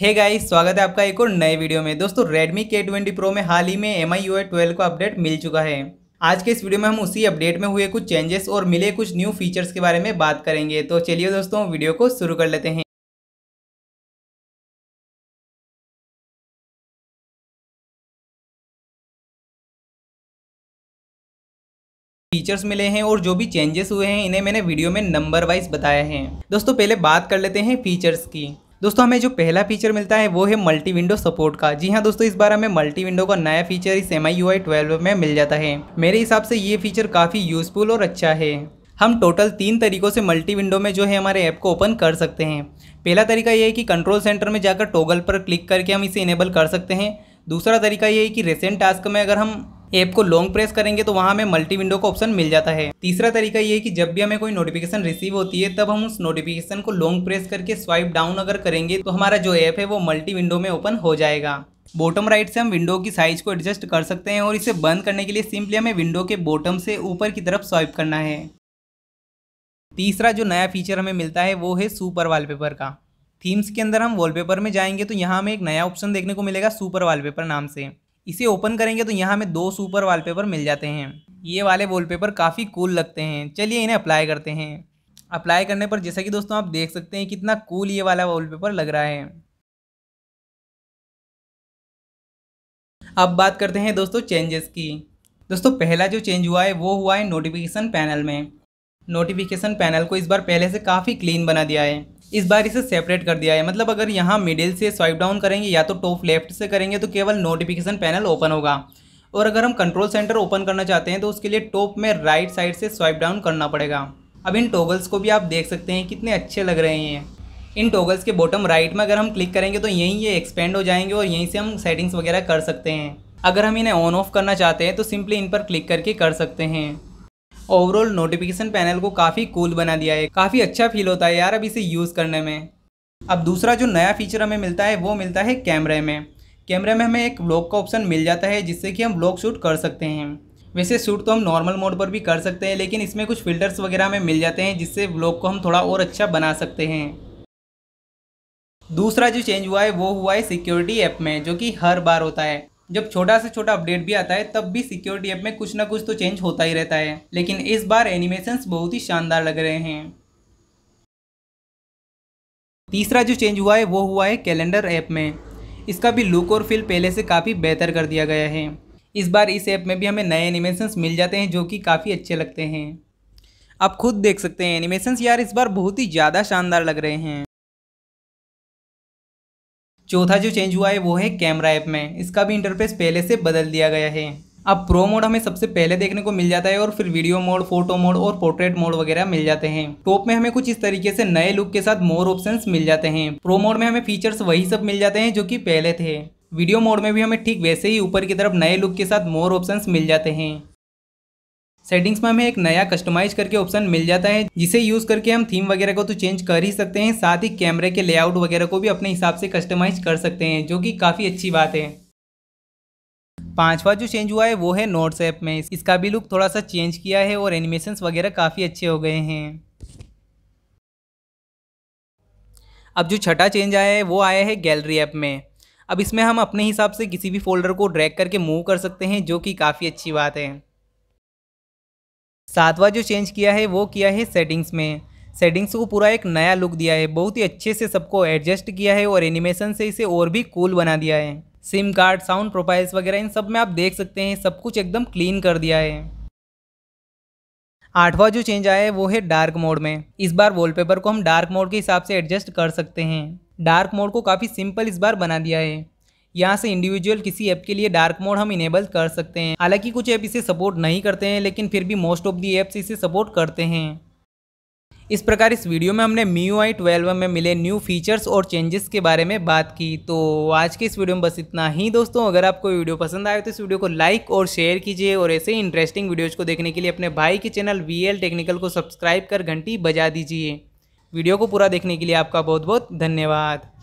hey guys स्वागत है आपका एक और नए वीडियो में दोस्तों Redmi K20 Pro में हाल ही में एम आई यू को अपडेट मिल चुका है आज के इस वीडियो में हम उसी अपडेट में हुए कुछ चेंजेस और मिले कुछ न्यू फीचर्स के बारे में बात करेंगे तो चलिए दोस्तों वीडियो को शुरू कर लेते हैं फीचर्स मिले हैं और जो भी चेंजेस हुए हैं इन्हें मैंने वीडियो में नंबर वाइज बताया है दोस्तों पहले बात कर लेते हैं फीचर्स की दोस्तों हमें जो पहला फीचर मिलता है वो है मल्टी विंडो सपोर्ट का जी हाँ दोस्तों इस बार हमें मल्टी विंडो का नया फीचर इस एम आई में मिल जाता है मेरे हिसाब से ये फीचर काफ़ी यूजफुल और अच्छा है हम टोटल तीन तरीक़ों से मल्टी विंडो में जो है हमारे ऐप को ओपन कर सकते हैं पहला तरीका ये है कि कंट्रोल सेंटर में जाकर टोगल पर क्लिक करके हम इसे इनेबल कर सकते हैं दूसरा तरीका ये है कि रेसेंट टास्क में अगर हम ऐप को लॉन्ग प्रेस करेंगे तो वहाँ हमें मल्टी विंडो का ऑप्शन मिल जाता है तीसरा तरीका ये है कि जब भी हमें कोई नोटिफिकेशन रिसीव होती है तब हम उस नोटिफिकेशन को लॉन्ग प्रेस करके स्वाइप डाउन अगर करेंगे तो हमारा जो ऐप है वो मल्टी विंडो में ओपन हो जाएगा बॉटम राइट से हम विंडो की साइज को एडजस्ट कर सकते हैं और इसे बंद करने के लिए सिंपली हमें विंडो के बॉटम से ऊपर की तरफ स्वाइप करना है तीसरा जो नया फीचर हमें मिलता है वो है सुपर वॉलपेपर का थीम्स के अंदर हम वॉलपेपर में जाएंगे तो यहाँ हमें एक नया ऑप्शन देखने को मिलेगा सुपर वॉलपेपर नाम से इसे ओपन करेंगे तो यहाँ हमें दो सुपर वॉलपेपर मिल जाते हैं ये वाले वॉलपेपर काफ़ी कूल लगते हैं चलिए इन्हें अप्लाई करते हैं अप्लाई करने पर जैसा कि दोस्तों आप देख सकते हैं कितना कूल ये वाला वॉलपेपर लग रहा है अब बात करते हैं दोस्तों चेंजेस की दोस्तों पहला जो चेंज हुआ है वो हुआ है नोटिफिकेशन पैनल में नोटिफिकेशन पैनल को इस बार पहले से काफ़ी क्लीन बना दिया है इस बार इसे सेपरेट कर दिया है मतलब अगर यहाँ मिडिल से स्वाइप डाउन करेंगे या तो टॉप लेफ्ट से करेंगे तो केवल नोटिफिकेशन पैनल ओपन होगा और अगर हम कंट्रोल सेंटर ओपन करना चाहते हैं तो उसके लिए टॉप में राइट साइड से स्वाइप डाउन करना पड़ेगा अब इन टोगल्स को भी आप देख सकते हैं कितने अच्छे लग रहे हैं इन टोगल्स के बॉटम राइट में अगर हम क्लिक करेंगे तो यहीं ये एक्सपेंड हो जाएंगे और यहीं से हम सेटिंग्स वगैरह कर सकते हैं अगर हम इन्हें ऑन ऑफ करना चाहते हैं तो सिंपली इन पर क्लिक करके कर सकते हैं ओवरऑल नोटिफिकेशन पैनल को काफ़ी कूल बना दिया है काफ़ी अच्छा फील होता है यार अब इसे यूज़ करने में अब दूसरा जो नया फीचर हमें मिलता है वो मिलता है कैमरे में कैमरे में हमें एक ब्लॉग का ऑप्शन मिल जाता है जिससे कि हम ब्लॉग शूट कर सकते हैं वैसे शूट तो हम नॉर्मल मोड पर भी कर सकते हैं लेकिन इसमें कुछ फ़िल्टर्स वगैरह हमें मिल जाते हैं जिससे ब्लॉग को हम थोड़ा और अच्छा बना सकते हैं दूसरा जो चेंज हुआ है वो हुआ है सिक्योरिटी ऐप में जो कि हर बार होता है जब छोटा से छोटा अपडेट भी आता है तब भी सिक्योरिटी ऐप में कुछ ना कुछ तो चेंज होता ही रहता है लेकिन इस बार एनिमेशन बहुत ही शानदार लग रहे हैं तीसरा जो चेंज हुआ है वो हुआ है कैलेंडर ऐप में इसका भी लुक और फील पहले से काफ़ी बेहतर कर दिया गया है इस बार इस ऐप में भी हमें नए एनिमेशंस मिल जाते हैं जो कि काफ़ी अच्छे लगते हैं आप खुद देख सकते हैं एनिमेशंस यार इस बार बहुत ही ज़्यादा शानदार लग रहे हैं चौथा जो चेंज हुआ है वो है कैमरा ऐप में इसका भी इंटरफेस पहले से बदल दिया गया है अब प्रो मोड हमें सबसे पहले देखने को मिल जाता है और फिर वीडियो मोड फोटो मोड और पोर्ट्रेट मोड वगैरह मिल जाते हैं टॉप में हमें कुछ इस तरीके से नए लुक के साथ मोर ऑप्शंस मिल जाते हैं प्रो मोड में हमें फीचर्स वही सब मिल जाते हैं जो कि पहले थे वीडियो मोड में भी हमें ठीक वैसे ही ऊपर की तरफ नए लुक के साथ मोर ऑप्शंस मिल जाते हैं सेटिंग्स में हमें एक नया कस्टमाइज करके ऑप्शन मिल जाता है जिसे यूज करके हम थीम वगैरह को तो चेंज कर ही सकते हैं साथ ही कैमरे के लेआउट वगैरह को भी अपने हिसाब से कस्टमाइज कर सकते हैं जो कि काफ़ी अच्छी बात है पांचवा जो चेंज हुआ है वो है नोट्स ऐप में इसका भी लुक थोड़ा सा चेंज किया है और एनिमेशन वगैरह काफ़ी अच्छे हो गए हैं अब जो छठा चेंज आया है वो आया है गैलरी ऐप में अब इसमें हम अपने हिसाब से किसी भी फोल्डर को ड्रैग करके मूव कर सकते हैं जो कि काफ़ी अच्छी बात है सातवां जो चेंज किया है वो किया है सेटिंग्स में सेटिंग्स को पूरा एक नया लुक दिया है बहुत ही अच्छे से सबको एडजस्ट किया है और एनिमेशन से इसे और भी कूल बना दिया है सिम कार्ड साउंड प्रोफाइल्स वगैरह इन सब में आप देख सकते हैं सब कुछ एकदम क्लीन कर दिया है आठवां जो चेंज आया है वो है डार्क मोड में इस बार वॉलपेपर को हम डार्क मोड के हिसाब से एडजस्ट कर सकते हैं डार्क मोड को काफ़ी सिंपल इस बार बना दिया है यहाँ से इंडिविजुअल किसी ऐप के लिए डार्क मोड हम इनेबल कर सकते हैं हालांकि कुछ ऐप इसे सपोर्ट नहीं करते हैं लेकिन फिर भी मोस्ट ऑफ दी ऐप्स इसे सपोर्ट करते हैं इस प्रकार इस वीडियो में हमने मी आई ट्वेल्व में मिले न्यू फीचर्स और चेंजेस के बारे में बात की तो आज के इस वीडियो में बस इतना ही दोस्तों अगर आपको वीडियो पसंद आए तो इस वीडियो को लाइक और शेयर कीजिए और ऐसे ही इंटरेस्टिंग वीडियोज़ को देखने के लिए अपने भाई के चैनल वी टेक्निकल को सब्सक्राइब कर घंटी बजा दीजिए वीडियो को पूरा देखने के लिए आपका बहुत बहुत धन्यवाद